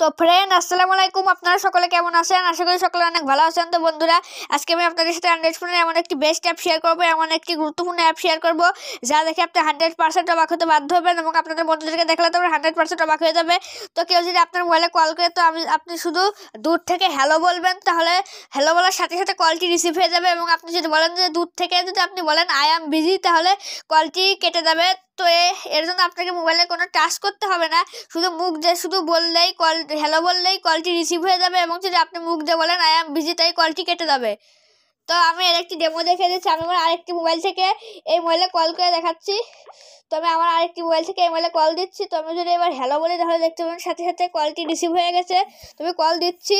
তো ফ্রেন্ড আসসালামু আলাইকুম আপনারা সকলে কেমন আছেন আশা করি সকলে অনেক ভালো আছেন তো বন্ধুরা আজকে আমি আপনাদের সাথে অ্যান্ড্রয়েড ফোনের এমন একটি বেস্ট অ্যাপ শেয়ার করবো এমন একটি গুরুত্বপূর্ণ অ্যাপ শেয়ার করবো যা দেখে আপনি হান্ড্রেড পার্সেন্ট অবাক হতে বাধ্য হবেন এবং আপনাদের বন্ধুদেরকে দেখলে তো হান্ড্রেড পার্সেন্ট অবাক হয়ে যাবে তো কেউ যদি আপনার মোবাইলে কল করে তো আমি আপনি শুধু দূর থেকে হ্যালো বলবেন তাহলে হ্যালো বলার সাথে সাথে কলটি রিসিভ হয়ে যাবে এবং আপনি যদি বলেন যে দূর থেকে যদি আপনি বলেন আই অ্যাম বিজি তাহলে কলটি কেটে যাবে তো এর জন্য আপনাকে মোবাইলে কোনো টাচ করতে হবে না শুধু মুখ দিয়ে শুধু বললেই কল হ্যালো বললেই কলটি রিসিভ হয়ে যাবে এবং যদি আপনি মুখ দিয়ে বলেন আই অ্যাম বিজি তাই কলটি কেটে যাবে তো আমি এর একটি ডেমো দেখে দিচ্ছি আমি আমার আরেকটি মোবাইল থেকে এই মোবাইলে কল করে দেখাচ্ছি তো আমি আমার আরেকটি মোবাইল থেকে এই মোবাইলে কল দিচ্ছি তো আমি যদি এবার হ্যালো বলি তাহলে দেখতে পাবেন সাথে সাথে কলটি রিসিভ হয়ে গেছে তো আমি কল দিচ্ছি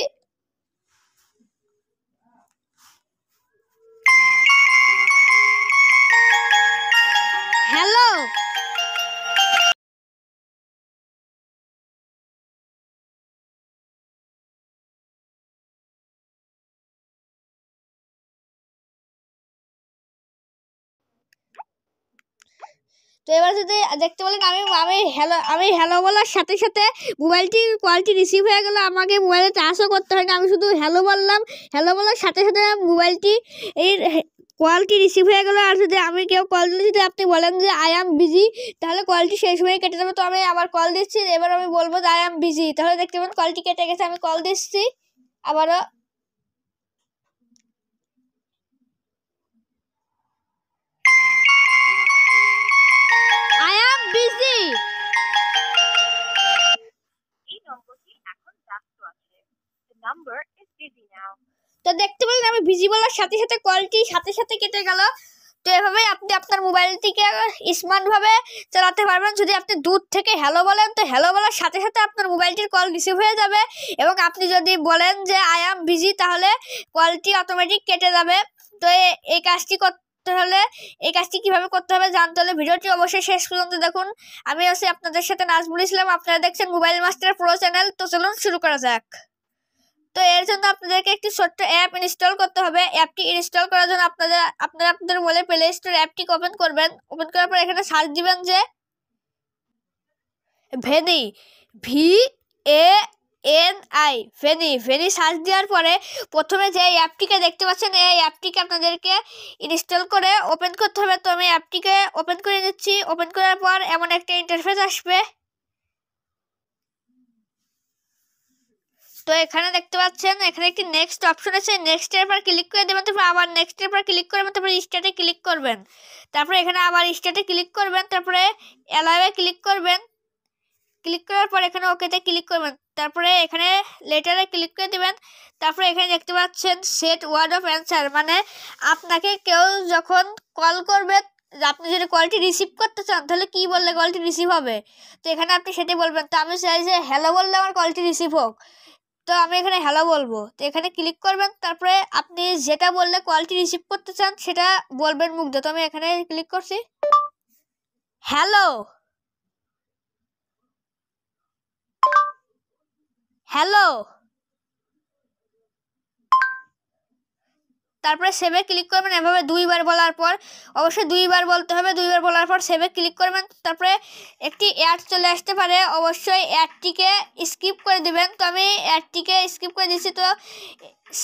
তো এবার যদি দেখতে পেলেন আমি আমি হ্যালো আমি হ্যালো বলার সাথে সাথে মোবাইলটির কোয়ালিটি রিসিভ হয়ে গেলো আমাকে মোবাইলে চার্জও করতে হয়নি আমি শুধু হ্যালো বললাম হ্যালো বলার সাথে সাথে মোবাইলটি এই কোয়ালিটি রিসিভ হয়ে গেলো আর যদি আমি কেউ কল দিলে যদি আপনি বলেন যে আই অ্যাম বিজি তাহলে কলটি সেই হয়ে কেটে যাবে তো আমি আবার কল দিচ্ছি এবার আমি বলবো যে আই অ্যাম বিজি তাহলে দেখতে পাবেন কলটি কেটে গেছে আমি কল দিচ্ছি আবারও বলার সাথে সাথে কলটি সাথে সাথে কেটে গেল তো এভাবে আপনি আপনার মোবাইলটিকে স্মার্টভাবে চালাতে পারবেন যদি আপনি দূর থেকে হ্যালো বলেন তো হ্যালো বলার সাথে সাথে আপনার মোবাইলটির কল রিসিভ হয়ে যাবে এবং আপনি যদি বলেন যে আই অ্যাম বিজি তাহলে কলটি অটোমেটিক কেটে যাবে তো এই কাজটি করতে হলে এই কাজটি কিভাবে করতে হবে জানতে হলে ভিডিওটি অবশ্যই শেষ পর্যন্ত দেখুন আমি হচ্ছে আপনাদের সাথে নাচ বলেছিলাম আপনারা দেখছেন মোবাইল মাস্টার প্রো চ্যানেল তো চলুন শুরু করা যাক তো এর জন্য আপনাদেরকে একটি ছোট্ট অ্যাপ ইনস্টল করতে হবে অ্যাপটি ইনস্টল করার জন্য আপনাদের আপনারা আপনাদের বলে প্লে স্টোর অ্যাপটি ওপেন করবেন ওপেন করার পর এখানে সার্চ দিবেন যে Vani V A N I Vani Vani search দেওয়ার পরে প্রথমে যে অ্যাপটিকে দেখতে পাচ্ছেন এই অ্যাপটিকে আপনাদেরকে ইনস্টল করে ওপেন করতে হবে তো আমি অ্যাপটিকে ওপেন করে নিচ্ছি ওপেন করার পর এমন একটা ইন্টারফেস আসবে তো এখানে দেখতে পাচ্ছেন এখানে একটি নেক্সট অপশন আছে নেক্সট পর ক্লিক করে দেবেন তারপর আবার নেক্সটের পর ক্লিক করবেন তারপরে স্টার্টে ক্লিক করবেন তারপরে এখানে আবার স্টার্টে ক্লিক করবেন তারপরে অ্যালাইভে ক্লিক করবেন ক্লিক করার পর এখানে ওকেতে ক্লিক করবেন তারপরে এখানে লেটারে ক্লিক করে দেবেন তারপরে এখানে দেখতে পাচ্ছেন সেট ওয়ার্ড অফ অ্যান্সার মানে আপনাকে কেউ যখন কল করবে আপনি যদি কলটি রিসিভ করতে চান তাহলে কী বললে কলটি রিসিভ হবে তো এখানে আপনি সেটি বলবেন তো আমি চাই যে হ্যালো বললে আমার কলটি রিসিভ হোক তো আমি এখানে হ্যালো বলবো তো এখানে ক্লিক করবেন তারপরে আপনি যেটা বললে কোয়ালিটি রিসিভ করতে চান সেটা বলবেন মুগ্ধ তো আমি এখানে ক্লিক করছি হ্যালো হ্যালো তারপরে সেভে ক্লিক করবেন এভাবে দুইবার বলার পর অবশ্যই দুইবার বলতে হবে দুইবার বলার পর সেভে ক্লিক করবেন তারপরে একটি অ্যাড চলে আসতে পারে অবশ্যই অ্যাডটিকে স্কিপ করে দেবেন তো আমি অ্যাডটিকে স্কিপ করে দিচ্ছি তো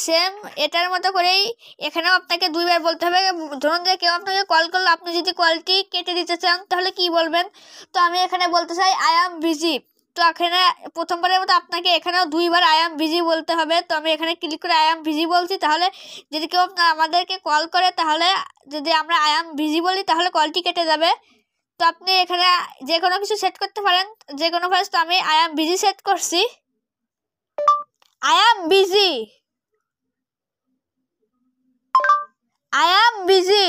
সেম এটার মতো করেই এখানেও আপনাকে দুইবার বলতে হবে ধরুন যে কেউ আপনাকে কল করলো আপনি যদি কলটি কেটে দিতে চান তাহলে কি বলবেন তো আমি এখানে বলতে চাই আই অ্যাম বিজি তো এখানে প্রথমবারের মতো আপনাকে এখানেও দুইবার আই ভিজি বলতে হবে তো আমি এখানে ক্লিক করে আই ভিজি বলছি তাহলে যদি কেউ আমাদেরকে কল করে তাহলে যদি আমরা আই ভিজি বলি তাহলে কলটি কেটে যাবে তো আপনি এখানে যে কোনো কিছু সেট করতে পারেন যে কোনো ভয়েস তো আমি আই অ্যাম বিজি সেট করছি I am busy I am busy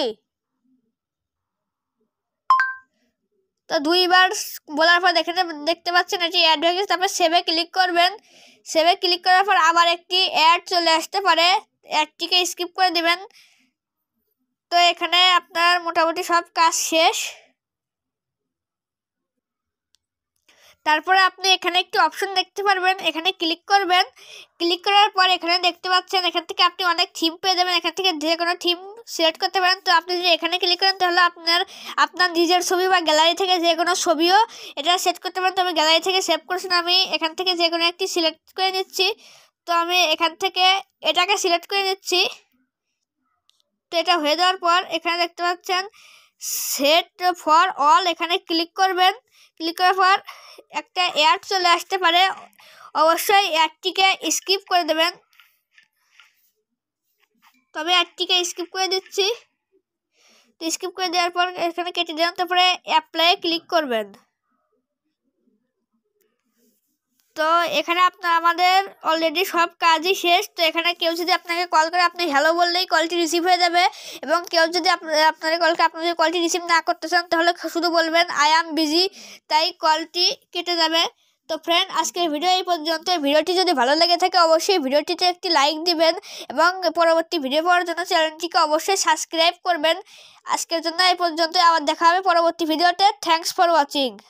তো দুইবার বলার পর দেখে দেখতে পাচ্ছেন এটি অ্যাড হয়ে গেছে তারপর সেভে ক্লিক করবেন সেভে ক্লিক করার পর আবার একটি অ্যাড চলে আসতে পারে অ্যাডটিকে স্কিপ করে দিবেন তো এখানে আপনার মোটামুটি সব কাজ শেষ তারপরে আপনি এখানে একটি অপশন দেখতে পারবেন এখানে ক্লিক করবেন ক্লিক করার পর এখানে দেখতে পাচ্ছেন এখান থেকে আপনি অনেক থিম পেয়ে যাবেন এখান থেকে যে কোনো থিম সিলেক্ট করতে পারেন তো আপনি যদি এখানে ক্লিক করেন তাহলে আপনার আপনার নিজের ছবি বা গ্যালারি থেকে যে কোনো ছবিও এটা সেট করতে পারেন তো আমি গ্যালারি থেকে সেভ করছেন আমি এখান থেকে যে কোনো একটি সিলেক্ট করে নিচ্ছি তো আমি এখান থেকে এটাকে সিলেক্ট করে নিচ্ছি তো এটা হয়ে যাওয়ার পর এখানে দেখতে পাচ্ছেন সেট ফর অল এখানে ক্লিক করবেন ক্লিক করার পর একটা অ্যাড চলে আসতে পারে অবশ্যই অ্যাডটিকে স্কিপ করে দেবেন তবে আটটিকে স্কিপ করে দিচ্ছি তো স্কিপ করে দেওয়ার পর এখানে কেটে দিলাম তারপরে অ্যাপ্লাইয়ে ক্লিক করবেন তো এখানে আপনার আমাদের অলরেডি সব কাজই শেষ তো এখানে কেউ যদি আপনাকে কল করে আপনি হ্যালো বললেই কলটি রিসিভ হয়ে যাবে এবং কেউ যদি আপনার কলকে আপনি যদি কলটি রিসিভ না করতে চান তাহলে শুধু বলবেন আই এম বিজি তাই কলটি কেটে যাবে তো ফ্রেন্ড আজকের ভিডিও এই পর্যন্ত ভিডিওটি যদি ভালো লেগে থাকে অবশ্যই ভিডিওটিতে একটি লাইক দিবেন এবং পরবর্তী ভিডিও পাওয়ার জন্য চ্যানেলটিকে অবশ্যই সাবস্ক্রাইব করবেন আজকের জন্য এই পর্যন্ত আবার দেখা হবে পরবর্তী ভিডিওতে থ্যাংকস ফর ওয়াচিং